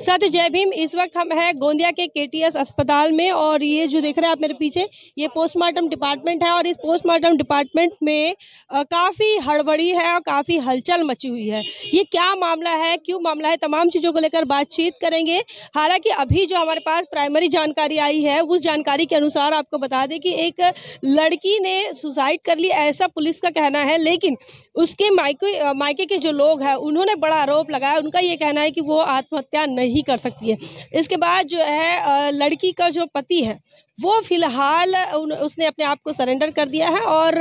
सत जय भीम इस वक्त हम हैं गोंदिया के केटीएस अस्पताल में और ये जो देख रहे हैं आप मेरे पीछे ये पोस्टमार्टम डिपार्टमेंट है और इस पोस्टमार्टम डिपार्टमेंट में काफ़ी हड़बड़ी है और काफ़ी हलचल मची हुई है ये क्या मामला है क्यों मामला है तमाम चीज़ों को लेकर बातचीत करेंगे हालांकि अभी जो हमारे पास प्राइमरी जानकारी आई है उस जानकारी के अनुसार आपको बता दें कि एक लड़की ने सुसाइड कर ली ऐसा पुलिस का कहना है लेकिन उसके मायके मायके के जो लोग हैं उन्होंने बड़ा आरोप लगाया उनका ये कहना है कि वो आत्महत्या नहीं ही कर सकती है इसके बाद जो है लड़की का जो पति है वो फिलहाल उसने अपने आप को सरेंडर कर दिया है और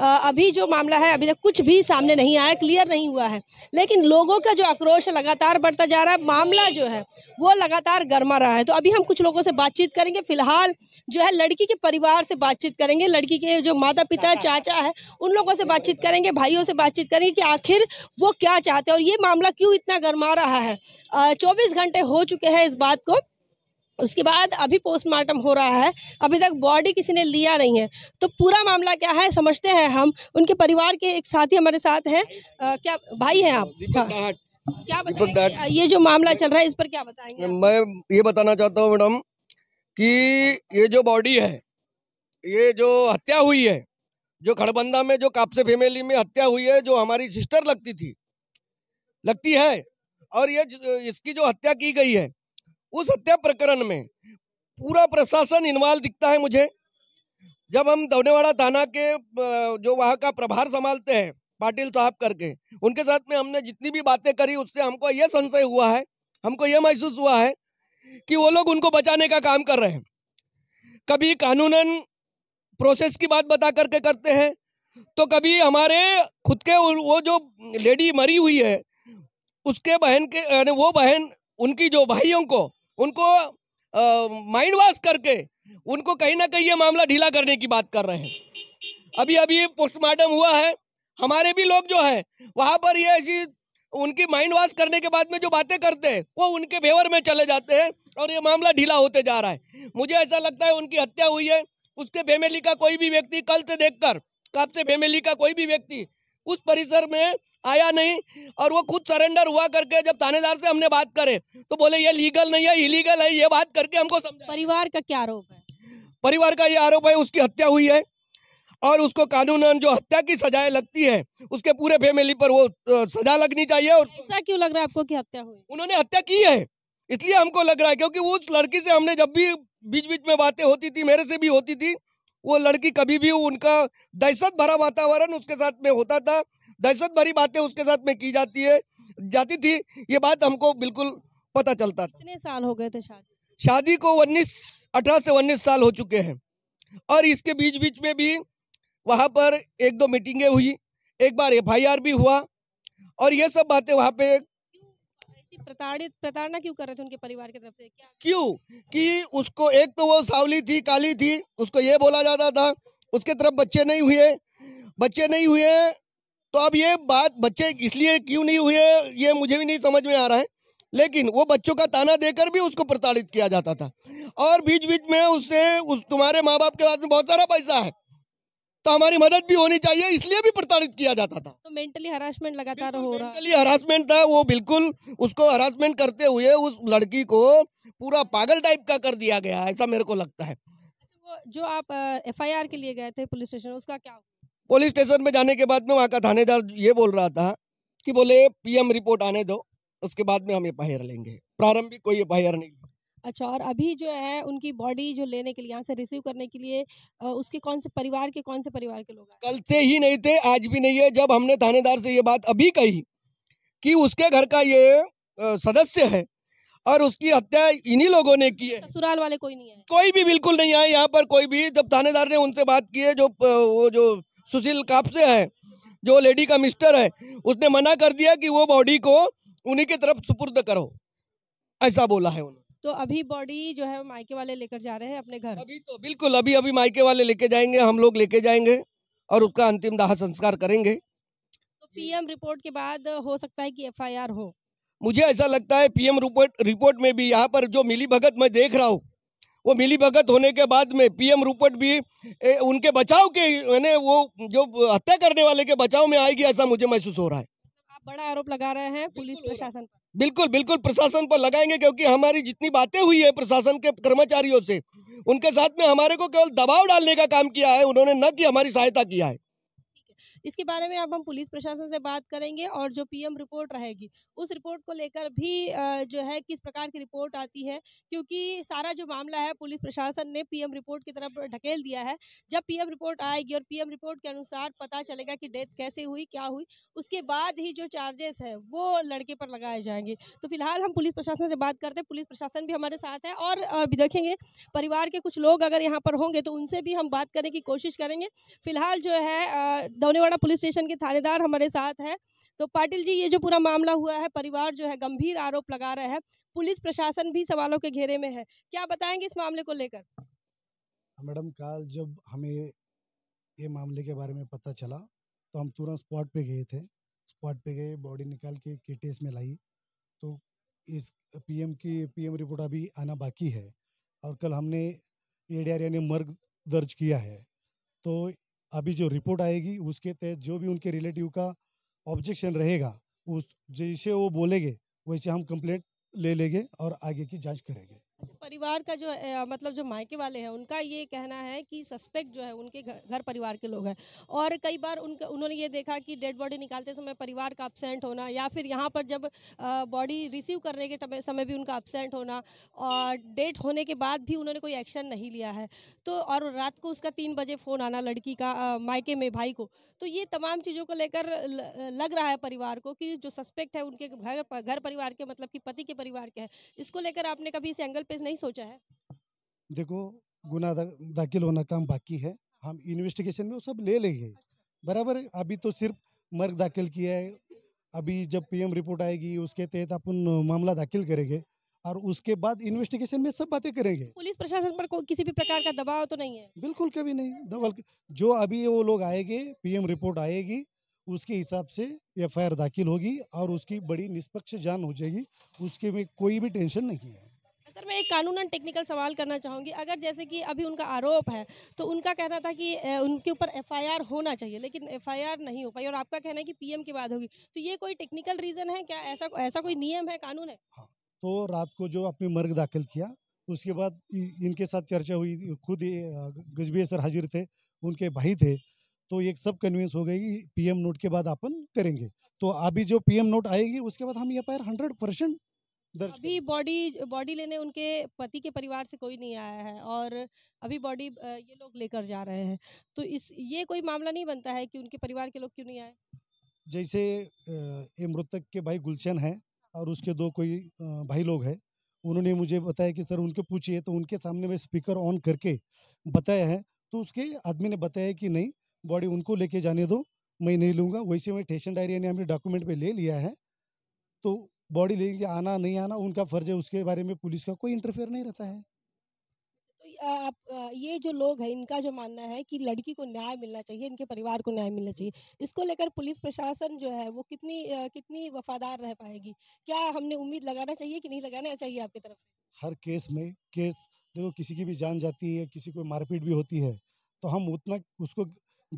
अभी जो मामला है अभी तक कुछ भी सामने नहीं आया क्लियर नहीं हुआ है लेकिन लोगों का जो आक्रोश लगातार बढ़ता जा रहा है मामला जो है वो लगातार गर्मा रहा है तो अभी हम कुछ लोगों से बातचीत करेंगे फिलहाल जो है लड़की के परिवार से बातचीत करेंगे लड़की के जो माता पिता चाचा है उन लोगों से बातचीत करेंगे भाइयों से बातचीत करेंगे कि आखिर वो क्या चाहते हैं और ये मामला क्यों इतना गर्मा रहा है चौबीस घंटे हो चुके हैं इस बात को उसके बाद अभी पोस्टमार्टम हो रहा है अभी तक बॉडी किसी ने लिया नहीं है तो पूरा मामला क्या है समझते हैं हम उनके परिवार के एक साथी हमारे साथ हैं क्या भाई हैं आप हाँ। क्या बताएंगे ये जो मामला चल रहा है इस पर क्या बताएंगे मैं ये बताना चाहता हूँ मैडम कि ये जो बॉडी है ये जो हत्या हुई है जो खड़बंदा में जो कापसे फेमेली में हत्या हुई है जो हमारी सिस्टर लगती थी लगती है और ये इसकी जो हत्या की गई है उस हत्या प्रकरण में पूरा प्रशासन इन्वॉल्व दिखता है मुझे जब हम दौनेवाड़ा थाना के जो वहाँ का प्रभार संभालते हैं पाटिल साहब करके उनके साथ में हमने जितनी भी बातें करी उससे हमको ये संशय हुआ है हमको ये महसूस हुआ है कि वो लोग उनको बचाने का काम कर रहे हैं कभी कानूनन प्रोसेस की बात बता करके करते हैं तो कभी हमारे खुद के वो जो लेडी मरी हुई है उसके बहन के वो बहन उनकी जो भाइयों को उनको माइंड वॉश करके उनको कहीं ना कहीं ये मामला ढीला करने की बात कर रहे हैं अभी अभी पोस्टमार्टम हुआ है हमारे भी लोग जो है वहाँ पर ये ऐसी उनकी माइंड वॉश करने के बाद में जो बातें करते हैं वो उनके फेवर में चले जाते हैं और ये मामला ढीला होते जा रहा है मुझे ऐसा लगता है उनकी हत्या हुई है उसके फैमिली का कोई भी व्यक्ति कल से देखकर कब से फैमिली का कोई भी व्यक्ति उस परिसर में आया नहीं और वो खुद सरेंडर हुआ करके जब थानेदार से हमने बात करे तो बोले ये लीगल नहीं है इलीगल है ये बात करके हमको परिवार का क्या आरोप है परिवार का ये आरोप है उसकी हत्या हुई है और उसको कानून जो हत्या की सजाएं लगती है उसके पूरे फैमिली पर वो सजा लगनी चाहिए और ऐसा क्यों लग रहा है आपको कि हत्या हुई उन्होंने हत्या की है इसलिए हमको लग रहा है क्योंकि उस लड़की से हमने जब भी बीच बीच में बातें होती थी मेरे से भी होती थी वो लड़की कभी भी उनका दहशत भरा वातावरण उसके साथ में होता था दहशत भरी बातें उसके साथ में की जाती है जाती थी ये बात हमको बिल्कुल पता चलता था कितने साल हो गए थे शादी शादी को उन्नीस अठारह से उन्नीस साल हो चुके हैं और इसके बीच बीच में भी वहाँ पर एक दो मीटिंगें हुई एक बार एफ भी हुआ और ये सब बातें वहाँ पे प्रताड़ित प्रताड़ना क्यों कर रहे थे उनके परिवार की तरफ से क्या क्यों कि उसको एक तो वो सावली थी काली थी उसको ये बोला जाता था उसके तरफ बच्चे नहीं हुए बच्चे नहीं हुए तो अब ये बात बच्चे इसलिए क्यों नहीं हुए ये मुझे भी नहीं समझ में आ रहा है लेकिन वो बच्चों का ताना देकर भी उसको प्रताड़ित किया जाता था और बीच बीच में उससे उस तुम्हारे माँ बाप के पास में बहुत सारा पैसा है तो हमारी मदद भी होनी चाहिए इसलिए भी प्रताड़ित किया जाता था तो मेंटली हरासमेंट लगातार हो रहा मेंटली हरासमेंट था वो बिल्कुल उसको हरासमेंट करते हुए उस लड़की को पूरा पागल टाइप का कर दिया गया ऐसा मेरे को लगता है अच्छा, जो आप एफ के लिए गए थे पुलिस स्टेशन उसका क्या हुआ? पुलिस स्टेशन में जाने के बाद में वहाँ का थानेदार ये बोल रहा था कि बोले पीएम रिपोर्ट आने दो उसके बाद में हम ये एफ लेंगे प्रारंभिक कोई एफ नहीं अच्छा और अभी जो है उनकी बॉडी जो लेने के लिए यहाँ से रिसीव करने के लिए उसके कौन से परिवार के कौन से परिवार के लोग कल से ही नहीं थे आज भी नहीं है जब हमने थानेदार से ये बात अभी कही कि उसके घर का ये सदस्य है और उसकी हत्या इन्हीं लोगों ने की है ससुराल वाले कोई नहीं है कोई भी बिल्कुल नहीं आए यहाँ पर कोई भी जब थानेदार ने उनसे बात की है जो वो जो सुशील कापसे हैं जो लेडी का मिस्टर है उसने मना कर दिया कि वो बॉडी को उन्हीं की तरफ सुपुर्द करो ऐसा बोला है उन्होंने तो अभी बॉडी जो है मायके वाले लेकर जा रहे हैं अपने घर अभी तो बिल्कुल अभी अभी मायके वाले लेके जाएंगे हम लोग लेके जाएंगे और उसका अंतिम दाह संस्कार करेंगे तो पीएम रिपोर्ट के बाद हो सकता है कि एफआईआर हो मुझे ऐसा लगता है पीएम रिपोर्ट रिपोर्ट में भी यहाँ पर जो मिली भगत मैं देख रहा हूँ वो मिली भगत होने के बाद में पीएम रूपट भी ए, उनके बचाव के यानी वो जो हत्या करने वाले के बचाव में आएगी ऐसा मुझे महसूस हो रहा है आप बड़ा आरोप लगा रहे हैं पुलिस प्रशासन पर बिल्कुल बिल्कुल प्रशासन पर लगाएंगे क्योंकि हमारी जितनी बातें हुई है प्रशासन के कर्मचारियों से उनके साथ में हमारे को केवल दबाव डालने का काम किया है उन्होंने न की हमारी सहायता किया है इसके बारे में अब हम पुलिस प्रशासन से बात करेंगे और जो पीएम रिपोर्ट रहेगी उस रिपोर्ट को लेकर भी जो है किस प्रकार की रिपोर्ट आती है क्योंकि सारा जो मामला है पुलिस प्रशासन ने पीएम रिपोर्ट की तरफ ढकेल दिया है जब पीएम रिपोर्ट आएगी और पीएम रिपोर्ट के अनुसार पता चलेगा कि डेथ कैसे हुई क्या हुई उसके बाद ही जो चार्जेस है वो लड़के पर लगाए जाएंगे तो फिलहाल हम पुलिस प्रशासन से बात करते हैं पुलिस प्रशासन भी हमारे साथ है और भी देखेंगे परिवार के कुछ लोग अगर यहाँ पर होंगे तो उनसे भी हम बात करने की कोशिश करेंगे फिलहाल जो है दौनेवाड़ा थाना पुलिस स्टेशन के थानेदार हमारे साथ हैं तो पाटिल जी ये जो पूरा मामला हुआ है परिवार जो है गंभीर आरोप लगा रहे हैं पुलिस प्रशासन भी सवालों के घेरे में है क्या बताएंगे इस मामले को लेकर हाँ, मैडम काल जब हमें ये मामले के बारे में पता चला तो हम तुरंत स्पॉट पे गए थे स्पॉट पे गए बॉडी निकाल के केटीएस में लाई तो इस पीएम की पीएम रिपोर्ट अभी आना बाकी है और कल हमने एडीआर यानी मर्ग दर्ज किया है तो अभी जो रिपोर्ट आएगी उसके तहत जो भी उनके रिलेटिव का ऑब्जेक्शन रहेगा उस जैसे वो बोलेंगे वैसे हम कंप्लेंट ले लेंगे और आगे की जांच करेंगे अच्छा परिवार का जो मतलब जो मायके वाले हैं उनका ये कहना है कि सस्पेक्ट जो है उनके घर, घर परिवार के लोग हैं और कई बार उनका उन्होंने ये देखा कि डेड बॉडी निकालते समय परिवार का अपसेंट होना या फिर यहाँ पर जब बॉडी रिसीव करने के समय भी उनका अपसेंट होना और डेट होने के बाद भी उन्होंने कोई एक्शन नहीं लिया है तो और रात को उसका तीन बजे फ़ोन आना लड़की का मायके में भाई को तो ये तमाम चीज़ों को लेकर लग रहा है परिवार को कि जो सस्पेक्ट है उनके घर घर परिवार के मतलब कि पति के परिवार के हैं इसको लेकर आपने कभी इस एंगल पे नहीं सोचा है देखो गुना दाखिल होना काम बाकी है हम इन्वेस्टिगेशन में वो सब ले लेंगे अच्छा। बराबर अभी तो सिर्फ मर्ग दाखिल किया है अभी जब पीएम रिपोर्ट आएगी उसके तहत अपन मामला दाखिल करेंगे और उसके बाद इन्वेस्टिगेशन में सब बातें करेंगे पुलिस प्रशासन पर कोई किसी भी प्रकार का दबाव तो नहीं है बिल्कुल कभी नहीं जो अभी वो लोग आएंगे पीएम रिपोर्ट आएगी उसके हिसाब से एफ दाखिल होगी और उसकी बड़ी निष्पक्ष जान हो जाएगी उसके में कोई भी टेंशन नहीं है सर मैं एक कानूनन टेक्निकल सवाल करना चाहूँगी अगर जैसे कि अभी उनका आरोप है तो उनका कहना था कि उनके ऊपर एफआईआर होना चाहिए लेकिन एफआईआर नहीं हो पाई और आपका कहना है कि पीएम के बाद होगी तो ये कोई टेक्निकल रीज़न है क्या ऐसा ऐसा कोई नियम है कानून है हाँ, तो रात को जो अपनी मर्ग दाखिल किया उसके बाद इनके साथ चर्चा हुई खुद गजबी सर हाजिर थे उनके भाई थे तो एक सब कन्विंस हो गई कि पीएम नोट के बाद अपन करेंगे तो अभी जो पीएम नोट आएगी उसके बाद हम एफ आई हंड्रेड परसेंट अभी बॉडी बॉडी लेने उनके पति के परिवार से कोई नहीं आया है और अभी बॉडी ये लोग लेकर जा रहे हैं तो इस ये कोई मामला नहीं बनता है कि उनके परिवार के लोग क्यों नहीं आए जैसे ये मृतक के भाई गुलशन है और उसके दो कोई भाई लोग हैं उन्होंने मुझे बताया कि सर उनके पूछिए तो उनके सामने में स्पीकर ऑन करके बताया है तो उसके आदमी ने बताया कि नहीं बॉडी उनको लेके जाने दो मैं नहीं लूँगा वैसे मैं स्टेशन डायरी यानी हमने डॉक्यूमेंट पे ले लिया है तो बॉडी लेके आना नहीं आना उनका फर्ज है उसके बारे में पुलिस का कोई इंटरफेयर नहीं रहता है तो आप ये जो लोग हैं इनका जो मानना है कि लड़की को न्याय मिलना चाहिए इनके परिवार को न्याय मिलना चाहिए इसको लेकर पुलिस प्रशासन जो है वो कितनी कितनी वफादार रह पाएगी क्या हमने उम्मीद लगाना चाहिए कि नहीं लगाना चाहिए आपकी तरफ से हर केस में केस देखो किसी की भी जान जाती है किसी को मारपीट भी होती है तो हम उतना उसको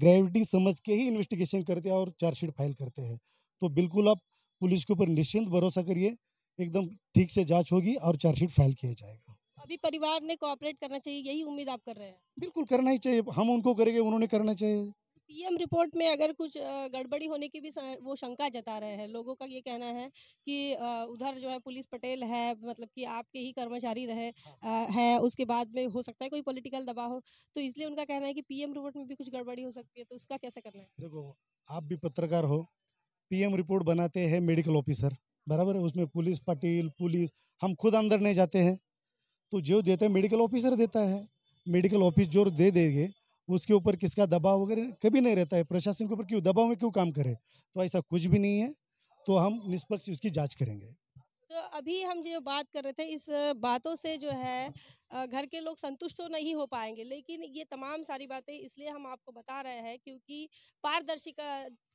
ग्रेविटी समझ के ही इन्वेस्टिगेशन करते हैं और चार्जशीट फाइल करते हैं तो बिल्कुल आप पुलिस के ऊपर निश्चिंत भरोसा करिए एकदम ठीक से जांच होगी और चार्जशीट फाइल किया जाएगा अभी परिवार ने कोऑपरेट करना चाहिए यही उम्मीद आप कर रहे हैं बिल्कुल करना ही चाहिए हम उनको करेंगे उन्होंने करना चाहिए पीएम रिपोर्ट में अगर कुछ गड़बड़ी होने की भी वो शंका जता रहे हैं लोगों का ये कहना है कि उधर जो है पुलिस पटेल है मतलब कि आपके ही कर्मचारी रहे है उसके बाद में हो सकता है कोई पॉलिटिकल दबाव हो तो इसलिए उनका कहना है कि पीएम रिपोर्ट में भी कुछ गड़बड़ी हो सकती है तो उसका कैसे करना है देखो आप भी पत्रकार हो पीएम रिपोर्ट बनाते हैं मेडिकल ऑफिसर बराबर है उसमें पुलिस पटेल पुलिस हम खुद अंदर नहीं जाते हैं तो जो देते हैं मेडिकल ऑफिसर देता है मेडिकल ऑफिस जो दे देंगे उसके ऊपर किसका दबाव वगैरह कभी नहीं रहता है प्रशासन के ऊपर क्यों दबाव में क्यों काम करे तो ऐसा कुछ भी नहीं है तो हम निष्पक्ष उसकी जाँच करेंगे तो अभी हम जो बात कर रहे थे इस बातों से जो है घर के लोग संतुष्ट तो नहीं हो पाएंगे लेकिन ये तमाम सारी बातें इसलिए हम आपको बता रहे हैं क्योंकि पारदर्शिता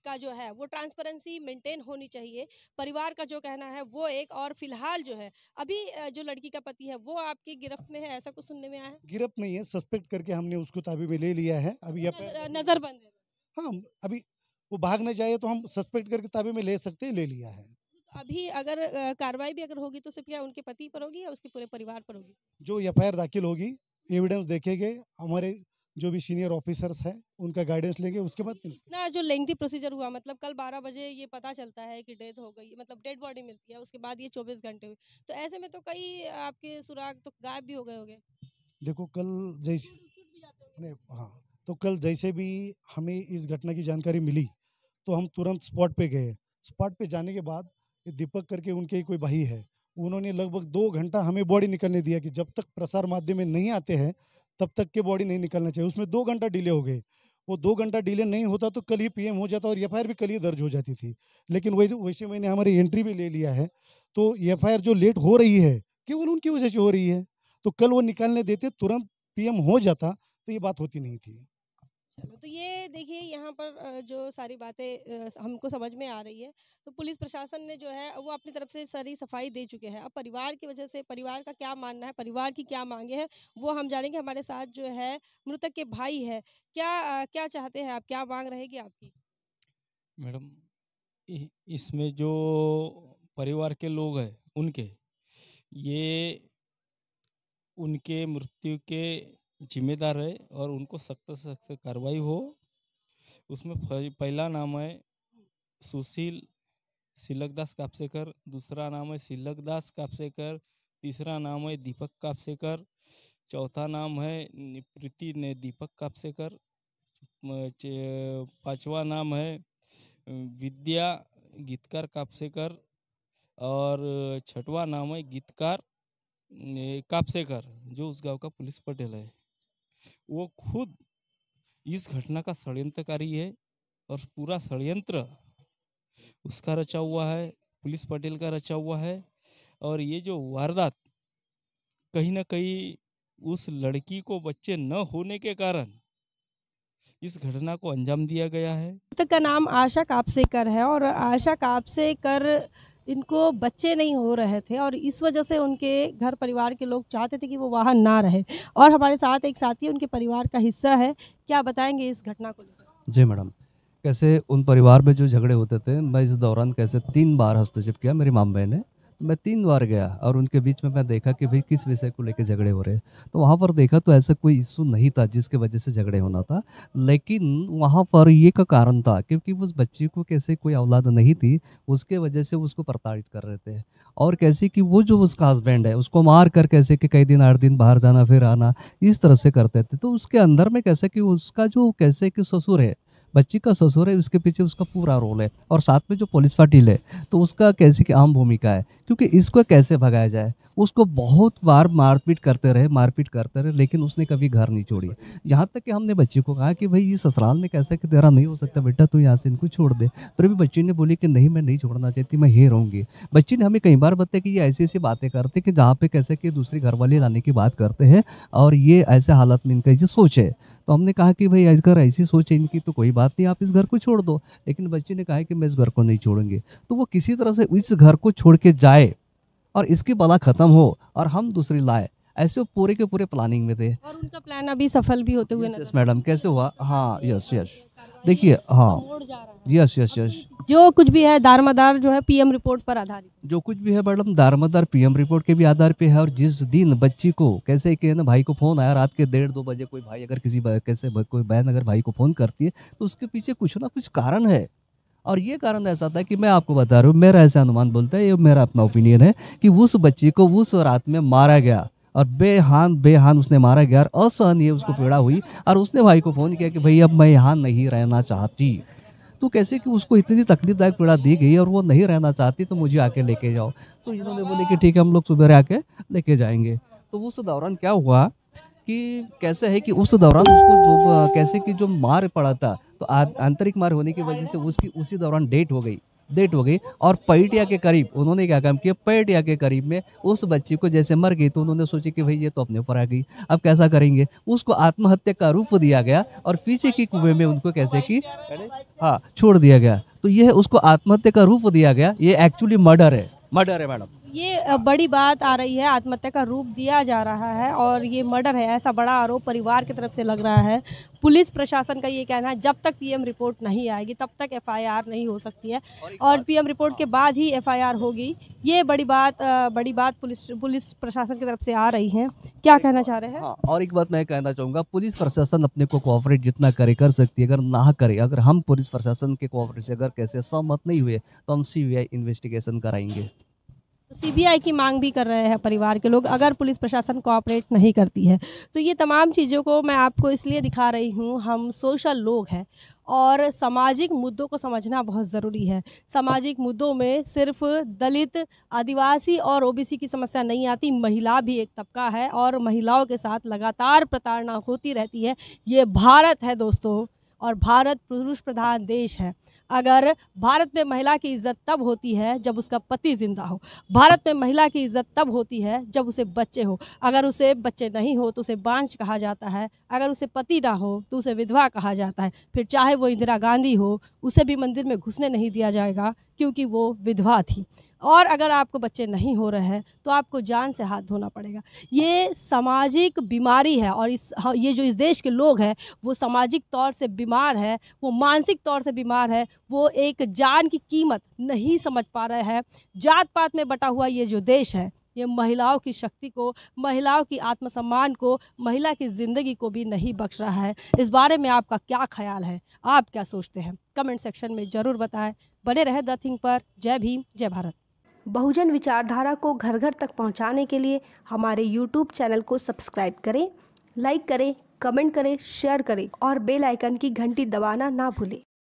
का जो है वो ट्रांसपेरेंसी मेंटेन होनी चाहिए परिवार का जो कहना है वो एक और फिलहाल जो है अभी जो लड़की का पति है वो आपकी गिरफ्त में है ऐसा कुछ सुनने में आया है गिरफ्त में ही है सस्पेक्ट करके हमने उसको ताबी में ले लिया है अभी नजर, नजर बंद है हाँ अभी वो भाग ना जाए तो हम सस्पेक्ट करके ताबे में ले सकते हैं ले लिया है अभी अगर कार्रवाई भी अगर होगी तो सिर्फ क्या उनके पति पर होगी या उसके पूरे परिवार पर होगी जो एफ दाखिल होगी एविडेंस देखेंगे हमारे जो भी सीनियर ऑफिसर्स हैं उनका गाइडेंस लेंगे उसके बाद इतना जो लेंथी प्रोसीजर हुआ मतलब कल 12 बजे ये पता चलता है कि डेथ हो गई मतलब डेड बॉडी मिलती है उसके बाद ये 24 घंटे हुए तो ऐसे में तो कई आपके सुराग तो गायब भी हो गए होंगे देखो कल जैसे नहीं हाँ तो कल जैसे भी हमें इस घटना की जानकारी मिली तो हम तुरंत स्पॉट पर गए स्पॉट पर जाने के बाद दीपक करके उनके कोई भाई है उन्होंने लगभग दो घंटा हमें बॉडी निकलने दिया कि जब तक प्रसार माध्यम में नहीं आते हैं तब तक के बॉडी नहीं निकलना चाहिए उसमें दो घंटा डिले हो गए वो दो घंटा डिले नहीं होता तो कल ही पी हो जाता और एफ भी कल ही दर्ज हो जाती थी लेकिन वही वैसे मैंने हमारी एंट्री भी ले लिया है तो एफ जो लेट हो रही है केवल उनकी वजह से हो रही है तो कल वो निकालने देते तुरंत पीएम हो जाता तो ये बात होती नहीं थी चलो तो ये देखिए यहाँ पर जो सारी बातें हमको समझ में आ रही है तो पुलिस प्रशासन ने जो है वो अपनी तरफ से सारी सफाई दे चुके हैं अब परिवार की वजह से परिवार का क्या मानना है परिवार की क्या मांगे हैं वो हम जानेंगे हमारे साथ जो है मृतक के भाई है क्या क्या चाहते हैं आप क्या मांग रहेगी आपकी मैडम इसमें जो परिवार के लोग हैं उनके ये उनके मृत्यु के जिम्मेदार है और उनको सख्त से सख्त कार्रवाई हो उसमें पहला नाम है सुशील सिलकदास कापसेकर दूसरा नाम है सिलकदास कापसेकर तीसरा नाम है दीपक कापसेकर चौथा नाम है प्रीति ने दीपक कापसेकर पांचवा नाम है विद्या गीतकार कापसेकर और छठवा नाम है गीतकार कापसेकर जो उस गांव का पुलिस पटेल है वो खुद इस घटना का षड्यंत्रकारी है और पूरा षड्यंत्र उसका रचा हुआ है पुलिस पटेल का रचा हुआ है और ये जो वारदात कहीं ना कहीं उस लड़की को बच्चे न होने के कारण इस घटना को अंजाम दिया गया है का नाम आशा कापसेकर है और आशा कापसेकर इनको बच्चे नहीं हो रहे थे और इस वजह से उनके घर परिवार के लोग चाहते थे कि वो वहाँ ना रहे और हमारे साथ एक साथी उनके परिवार का हिस्सा है क्या बताएंगे इस घटना को लेकर जी मैडम कैसे उन परिवार में जो झगड़े होते थे मैं इस दौरान कैसे तीन बार हस्तक्षेप किया मेरी माम बहन ने मैं तीन बार गया और उनके बीच में मैं देखा कि भाई किस विषय को लेकर झगड़े हो रहे हैं तो वहाँ पर देखा तो ऐसा कोई इशू नहीं था जिसके वजह से झगड़े होना था लेकिन वहाँ पर ये का कारण था क्योंकि उस बच्चे को कैसे कोई औलाद नहीं थी उसके वजह से उसको प्रताड़ित कर रहे थे और कैसे कि वो जो उसका हस्बैंड है उसको मार कर कैसे कि कई दिन आठ दिन बाहर जाना फिर आना इस तरह से करते थे तो उसके अंदर में कैसे कि उसका जो कैसे कि ससुर है बच्ची का ससुर है उसके पीछे उसका पूरा रोल है और साथ में जो पुलिस पाटिल है तो उसका कैसे की आम भूमिका है क्योंकि इसको कैसे भगाया जाए उसको बहुत बार मारपीट करते रहे मारपीट करते रहे लेकिन उसने कभी घर नहीं छोड़ी यहाँ तक कि हमने बच्ची को कहा कि भाई ये ससुराल में कैसा कि तेरा नहीं हो सकता बेटा तू यहाँ से इनको छोड़ दे पर भी बच्ची ने बोली कि नहीं मैं नहीं छोड़ना चाहती मैं ये रहूँगी बच्ची ने हमें कई बार बताया कि ये ऐसी ऐसी बातें करते कि जहाँ पर कैसे कि दूसरे घर वाले लाने की बात करते हैं और ये ऐसे हालत में इनका ये सोच है तो हमने कहा कि भाई अगर ऐसी सोच है इनकी तो कोई बात नहीं आप इस घर को छोड़ दो लेकिन बच्चे ने कहा कि मैं इस घर को नहीं छोड़ेंगे तो वो किसी तरह से इस घर को छोड़ के जाए और इसकी बला ख़त्म हो और हम दूसरी लाए ऐसे पूरे के पूरे प्लानिंग में थे और उनका प्लान अभी सफल भी होते हुए यस मैडम कैसे हुआ हाँ यस यस देखिए हाँ यस यस यस जो कुछ भी है दारमादार जो है पीएम रिपोर्ट पर आधारित जो कुछ भी है मैडम दारमादार पीएम रिपोर्ट के भी आधार पे है और जिस दिन बच्ची को कैसे कि ना भाई को फोन आया रात के डेढ़ दो बजे कोई भाई अगर किसी कैसे कोई बहन अगर भाई को फोन करती है तो उसके पीछे कुछ ना कुछ कारण है और ये कारण ऐसा था कि मैं आपको बता रहा हूँ मेरा ऐसा अनुमान बोलता है ये मेरा अपना ओपिनियन है कि उस बच्ची को उस रात में मारा गया और बेहान बेहान उसने मारा गया और असहनीय उसको पीड़ा हुई और उसने भाई को फ़ोन किया कि भाई अब मैं यहाँ नहीं रहना चाहती तो कैसे कि उसको इतनी तकलीफदायक पीड़ा दी गई और वो नहीं रहना चाहती तो मुझे आके लेके जाओ तो इन्होंने बोले कि ठीक है हम लोग सुबह आके लेके जाएंगे तो उस दौरान क्या हुआ कि कैसे है कि उस दौरान उसको जो कैसे कि जो मार पड़ा था तो आंतरिक मार होने की वजह से उसकी उसी दौरान डेट हो गई डेट हो गई और पैटिया के करीब उन्होंने क्या काम किया पैटिया के करीब में उस बच्ची को जैसे मर गई तो उन्होंने सोची कि भाई ये तो अपने ऊपर आ गई अब कैसा करेंगे उसको आत्महत्या का रूप दिया गया और पीछे की कुएं में उनको कैसे कि हाँ छोड़ दिया गया तो यह उसको आत्महत्या का रूप दिया गया ये एक्चुअली मर्डर है मर्डर है मैडम ये बड़ी बात आ रही है आत्महत्या का रूप दिया जा रहा है और ये मर्डर है ऐसा बड़ा आरोप परिवार की तरफ से लग रहा है पुलिस प्रशासन का ये कहना है जब तक पीएम रिपोर्ट नहीं आएगी तब तक एफआईआर नहीं हो सकती है और पीएम रिपोर्ट हाँ। के बाद ही एफआईआर होगी ये बड़ी बात बड़ी बात पुलिस पुलिस प्रशासन की तरफ से आ रही है क्या कहना चाह रहे हैं हाँ, और एक बात मैं कहना चाहूँगा पुलिस प्रशासन अपने को कोऑपरेट जितना करे कर सकती है अगर ना करे अगर हम पुलिस प्रशासन के कोऑपरेट से अगर कैसे सहमत नहीं हुए तो हम सी इन्वेस्टिगेशन कराएंगे तो सीबीआई की मांग भी कर रहे हैं परिवार के लोग अगर पुलिस प्रशासन कोऑपरेट नहीं करती है तो ये तमाम चीज़ों को मैं आपको इसलिए दिखा रही हूँ हम सोशल लोग हैं और सामाजिक मुद्दों को समझना बहुत ज़रूरी है सामाजिक मुद्दों में सिर्फ दलित आदिवासी और ओबीसी की समस्या नहीं आती महिला भी एक तबका है और महिलाओं के साथ लगातार प्रताड़ना होती रहती है ये भारत है दोस्तों और भारत पुरुष प्रधान देश है अगर भारत में महिला की इज्जत तब होती है जब उसका पति जिंदा हो भारत में महिला की इज्जत तब होती है जब उसे बच्चे हो अगर उसे बच्चे नहीं हो तो उसे बांझ कहा जाता है अगर उसे पति ना हो तो उसे विधवा कहा जाता है फिर चाहे वो इंदिरा गांधी हो उसे भी मंदिर में घुसने नहीं दिया जाएगा क्योंकि वो विधवा थी और अगर आपको बच्चे नहीं हो रहे हैं तो आपको जान से हाथ धोना पड़ेगा ये सामाजिक बीमारी है और इस हाँ, ये जो इस देश के लोग हैं वो सामाजिक तौर से बीमार है वो मानसिक तौर से बीमार है वो एक जान की कीमत नहीं समझ पा रहे है जात पात में बटा हुआ ये जो देश है ये महिलाओं की शक्ति को महिलाओं की आत्मसम्मान को महिला की ज़िंदगी को भी नहीं बख्श रहा है इस बारे में आपका क्या ख्याल है आप क्या सोचते हैं कमेंट सेक्शन में ज़रूर बताएं बने रहे द थिंग पर जय भीम जय भारत बहुजन विचारधारा को घर घर तक पहुंचाने के लिए हमारे यूट्यूब चैनल को सब्सक्राइब करें लाइक करें कमेंट करें शेयर करें और बेलाइकन की घंटी दबाना ना भूलें